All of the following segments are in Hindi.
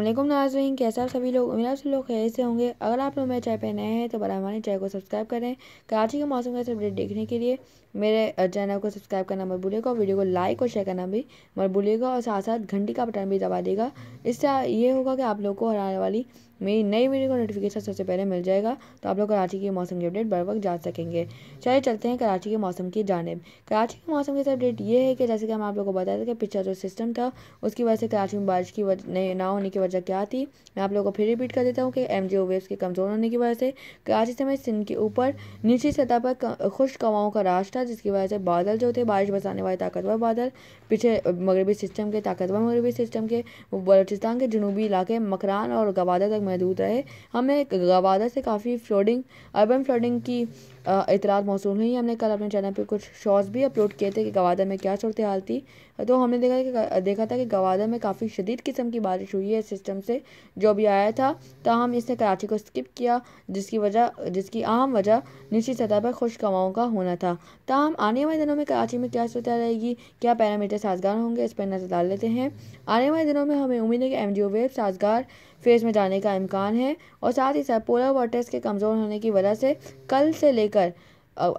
अल्लाह नाजरीन कैसे आप सभी लोग मेरा से लोग खैर से होंगे अगर आप लोग मेरे चाय पे नए हैं तो बड़ा हमारे चैनल को सब्सक्राइब करें कराची के मौसम का अपडेट देखने के लिए मेरे चैनल को सब्सक्राइब करना मत भूलिएगा और वीडियो को लाइक और शेयर करना भी मत भूलिएगा और साथ साथ घंटी का बटन भी दबा देगा इससे ये होगा कि आप लोग को हराने वाली मेरी नई वीडियो का नोटिफिकेशन सबसे पहले मिल जाएगा तो आप लोग कराची के मौसम की अपडेट बर वक्त जान सकेंगे चलिए चलते हैं कराची के मौसम की जानब कराची के मौसम की अपडेट ये है कि जैसे कि हम आप लोगों को बताया था कि पिछला जो सिस्टम था उसकी वजह से कराची में बारिश की वजह ना होने की वजह क्या थी मैं आप लोगों को फिर रिपीट कर देता हूँ कि एम वेव्स के कमज़ोर होने की वजह से कराची समेत सिंध के ऊपर निचली सतह पर खुश्क हवाओं का राज था जिसकी वजह से बादल जो थे बारिश बसाने वाले ताकतवर बादल पीछे मगरबी सिस्टम के ताकतवर मगरबी सिस्टम के बलोचिस्तान के जनूबी इलाके मकरान और गवादा तक महदूद रहे हमें गवादा से काफ़ी फ्लोडिंग अर्बन फ्लोडिंग की इतलात मौसू हुई हमने कल अपने चैनल पर कुछ शॉर्ट्स भी अपलोड किए थे कि गवादर में क्या सूरत हाल थी तो हमने देखा कि देखा था कि गवादर में काफ़ी शदीद किस्म की बारिश हुई है इस सिस्टम से जो भी आया था तहम तो इसने कराची को स्किप किया जिसकी वजह जिसकी अहम वजह निचली सतह पर खुश कमाओं का होना था तहम तो आने वाले दिनों में कराची में क्या सूरत रहेगी क्या पैरामीटर साजगार होंगे इस पर नज़र डाल लेते हैं आने वाले दिनों में हमें उम्मीद है कि एम वेव साजगार फेज़ में जाने का इम्कान है और साथ ही साथ पोलर वाटर्स के कमज़ोर होने की वजह से कल से लेकर लेकर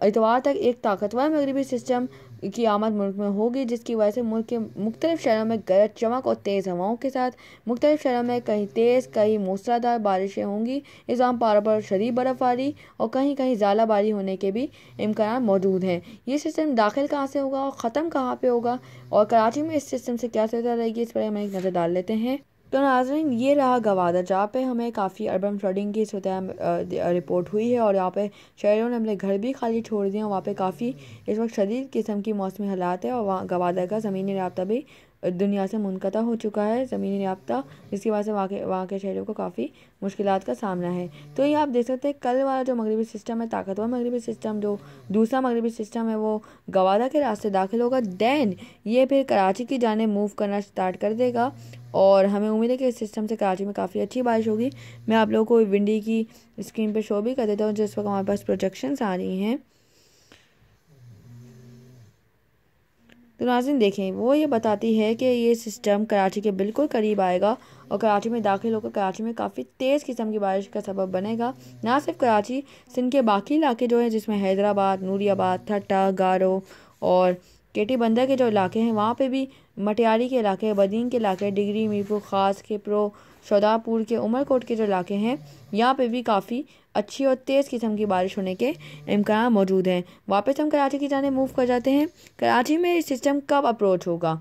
इतवार तक एक ताकतवर मगरबी सिस्टम की आमद मुल्क में होगी जिसकी वजह से मुल्क के मुख्तलिफ शहरों में गरज चमक और तेज़ हवाओं के साथ मुख्तलिफ शहरों में कहीं तेज़ कहीं मूसलाधार बारिशें होंगी इस्लाम पारा पर शदीद बर्फ़बारी और कहीं कहीं ज़ाला बारी होने के भी इम्कान मौजूद हैं ये सिस्टम दाखिल कहाँ से होगा और ख़त्म कहाँ पर होगा और कराची में इस सिस्टम से क्या सुविधा रहेगी इस पर हम एक नज़र डाल लेते हैं तो नाजरन ये रहा गवादा जहाँ पे हमें काफ़ी अर्बन फ्लडिंग की सतह रिपोर्ट हुई है और यहाँ पे शहरों ने अपने घर भी खाली छोड़ दिए वहाँ पे काफ़ी इस वक्त शदीद किस्म की मौसमी हालात है और वहाँ गवादा का ज़मीनी रबता भी दुनिया से मुनकता हो चुका है ज़मीनी रबता जिसके वजह से वहाँ के वहाँ के शहरों को काफ़ी मुश्किल का सामना है तो ये आप देख सकते हैं कल वाला जो मगरबी सिस्टम है ताकतवर मगरबी सिस्टम जो दूसरा मगरबी सिस्टम है वो गवादा के रास्ते दाखिल होगा दैन ये फिर कराची की जाने मूव करना स्टार्ट कर देगा और हमें उम्मीद है कि इस सिस्टम से कराची में काफ़ी अच्छी बारिश होगी मैं आप लोगों को विंडी की स्क्रीन पर शो भी कर देता हूँ जिस वक्त हमारे पास प्रोजेक्शन आ रही हैं तो नाजिन देखें वो ये बताती है कि ये सिस्टम कराची के बिल्कुल करीब आएगा और कराची में दाखिल होकर कराची में काफ़ी तेज़ किस्म की बारिश का सबब बनेगा ना सिर्फ कराची सिंध के बाकी इलाके जो हैं जिसमें हैदराबाद नूरियाबाद थट्टा गारो और केटी बंदर के जो इलाके हैं वहाँ पे भी मटियारी के इलाके बदीन के इलाके डिग्री मीरपुर खास के प्रो शोदापुर के उमरकोट के जो इलाके हैं यहाँ पे भी काफ़ी अच्छी और तेज़ किस्म की बारिश होने के इम्कान मौजूद हैं वापस हम कराची की जाने मूव कर जाते हैं कराची में सिस्टम कब अप्रोच होगा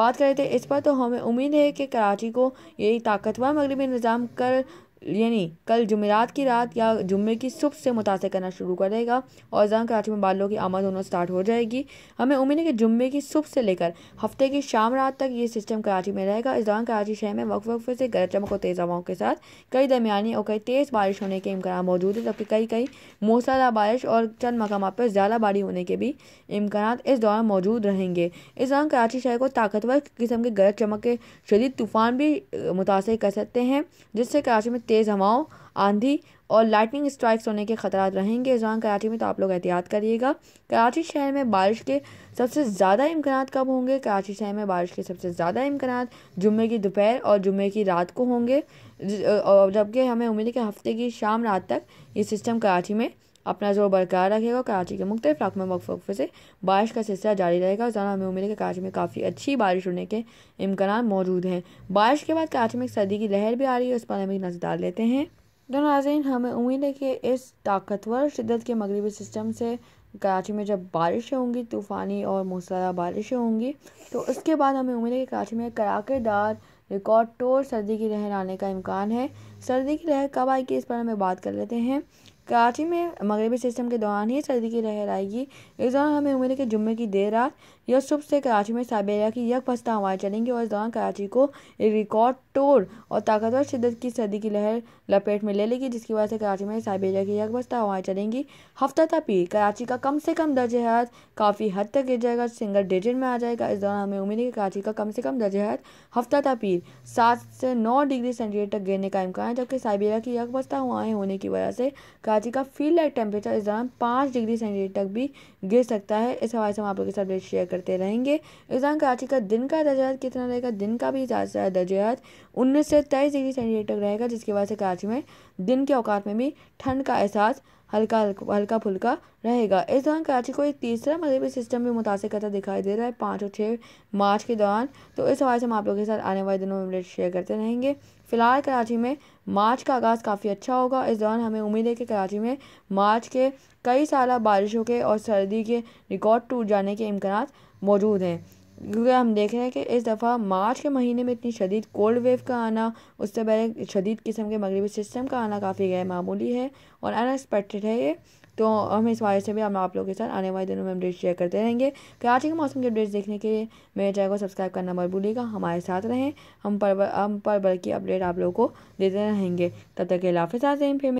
बात करें थे तो इस पर तो हमें उम्मीद है कि कराची को यही ताकतवर मगरबी निज़ाम कर यानी कल जुमेरात की रात या जुम्मे की सुबह से मुतासर करना शुरू करेगा और जहाँ कराची में बालों की आमद होना स्टार्ट हो जाएगी हमें उम्मीद है कि जुम्मे की सुबह से लेकर हफ्ते की शाम रात तक ये सिस्टम कराची में रहेगा इस दौरान कराची शहर में वक्त वक्त से गरज चमक और तेज़ हवाओं के साथ कई दरमियानी और कई तेज़ बारिश होने के इम्कान मौजूद है जबकि कई कई मौसला बारिश और चंद मकाम पर ज़्यादा बारिश होने के भी इम्कान इस दौरान मौजूद रहेंगे इस दौरान कराची शहर को ताकतवर किस्म के गरज चमक के शदीद तूफ़ान भी मुतासर कर सकते हैं जिससे कराची में तेज़ हवाओं आंधी और लाइटनिंग स्ट्राइक्स होने के ख़तरा रहेंगे इस दौरान कराची में तो आप लोग एहतियात करिएगा कराची शहर में बारिश के सबसे ज़्यादा इम्कान कब होंगे कराची शहर में बारिश के सबसे ज़्यादा इम्कान जुम्मे की दोपहर और जुम्मे की रात को होंगे जबकि हमें उम्मीद है कि हफ्ते की शाम रात तक ये सिस्टम कराची में अपना जोर बरकरार रखेगा कराची के मुख्तलि इलाकों में वक्फ वक्फे से बारिश का सिलसिला जारी रहेगा और जाना हमें उम्मीद है कि कराची में काफ़ी अच्छी बारिश होने के इम्कान मौजूद हैं बारिश के बाद कराची में एक सर्दी की लहर भी आ रही है उस पर हम एक नज़र डाल लेते हैं तो नाजीन हमें उम्मीद है कि इस ताकतवर शिदत के मगरबी सिस्टम से कराची में जब बारिशें होंगी तूफ़ानी और मूसलाधार बारिशें होंगी तो उसके बाद हमें उम्मीद है कि कराची में कराकेदार रिकॉर्ड तोड़ सर्दी की लहर आने का इम्कान है सर्दी की लहर कब आएगी इस पर हमें बात कर लेते हैं कराची में मगरबी सिस्टम के दौरान ही सर्दी की लहर आएगी इस दौरान हमें उम्मीद है कि जुम्मे की देर रात या सुबह से कराची में साइबेरिया की यक फस्ता हवाएं चलेंगी और इस दौरान कराची को एक रिकॉर्ड तोड़ और ताकतवर शिदत की सर्दी की लहर लपेट में ले लेगी जिसकी वजह से कराची में साइबेरिया की यक बस्ता हवाएं चलेंगी हफ्ता पी कराची का कम से कम दर्ज हयात काफ़ी हद तक गिर जाएगा सिंगल डिजिट में आ जाएगा इस दौरान हमें उम्मीद है कि कराची का कम से कम दर्ज हयात हफ्ता पी सात से नौ डिग्री सेंटीग्रेड तक गिरने का इम्कान है जबकि साइबेरिया की यक बस्ता हवाएँ होने की वजह से कराची का फील लाइट टेम्परेचर इस दौरान पाँच डिग्री सेंटीग्रेड तक भी गिर सकता है इस हवाले से हम आप लोगों के साथ शेयर करते रहेंगे इस दौरान कराची का दिन का दर्जा कितना रहेगा दिन का भी ज़्यादा से ज़्यादा दर्जात उन्नीस से तेईस डिग्री सेंटीग्रेड तक रहेगा जिसकी वजह से कराची में दिन के अवकात में भी ठंड का एहसास हल्का हल्का फुल्का रहेगा इस दौरान कराची को एक तीसरा मजहबी सिस्टम भी मुतासर करता दिखाई दे रहा है पाँच और छः मार्च के दौरान तो इस हवाले से हम आप लोगों के साथ आने वाले दिनों में अपडेट शेयर करते रहेंगे फिलहाल कराची में मार्च का आगाज़ काफ़ी अच्छा होगा इस दौरान हमें उम्मीद है कि कराची में मार्च के कई सारा बारिशों के और सर्दी के रिकॉर्ड टूट जाने के इम्कान मौजूद हैं क्योंकि हम देख रहे हैं कि इस दफ़ा मार्च के महीने में इतनी शदीद कोल्ड वेव का आना उससे पहले शदीद किस्म के मगरबी सिस्टम का आना काफ़ी गैर मामूली है और अनएक्सपेक्टेड है ये तो हम इस हवाले से भी हम आप लोगों के साथ आने वाले दिनों में अपडेट शेयर करते रहेंगे कराची तो के मौसम के अपडेट्स देखने के लिए मेरे चैनल को सब्सक्राइब करना मत भूलिएगा हमारे साथ रहें हम पर हम पर बल्कि अपडेट आप लोगों को देते रहेंगे तब तक के लाफिज हैं फिर